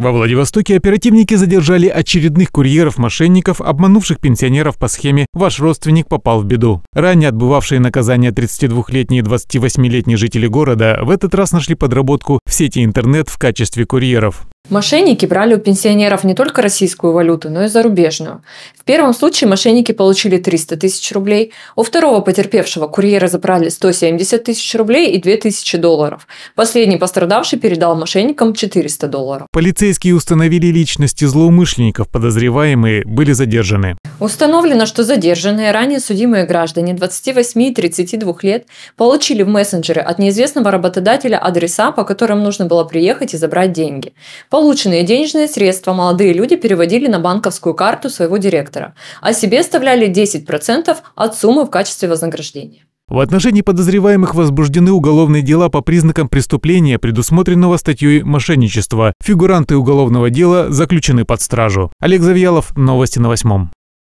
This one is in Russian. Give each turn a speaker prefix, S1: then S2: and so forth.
S1: Во Владивостоке оперативники задержали очередных курьеров-мошенников, обманувших пенсионеров по схеме «Ваш родственник попал в беду». Ранее отбывавшие наказание 32-летние и 28-летние жители города в этот раз нашли подработку в сети интернет в качестве курьеров.
S2: Мошенники брали у пенсионеров не только российскую валюту, но и зарубежную. В первом случае мошенники получили 300 тысяч рублей, у второго потерпевшего курьера забрали 170 тысяч рублей и 2000 долларов. Последний пострадавший передал мошенникам 400 долларов.
S1: Полицейские установили личности злоумышленников, подозреваемые были задержаны.
S2: Установлено, что задержанные ранее судимые граждане 28 и 32 лет получили в мессенджеры от неизвестного работодателя адреса, по которым нужно было приехать и забрать деньги. Полученные денежные средства молодые люди переводили на банковскую карту своего директора, а себе оставляли 10% от суммы в качестве вознаграждения.
S1: В отношении подозреваемых возбуждены уголовные дела по признакам преступления, предусмотренного статьей мошенничества. Фигуранты уголовного дела заключены под стражу. Олег Завьялов, Новости на Восьмом.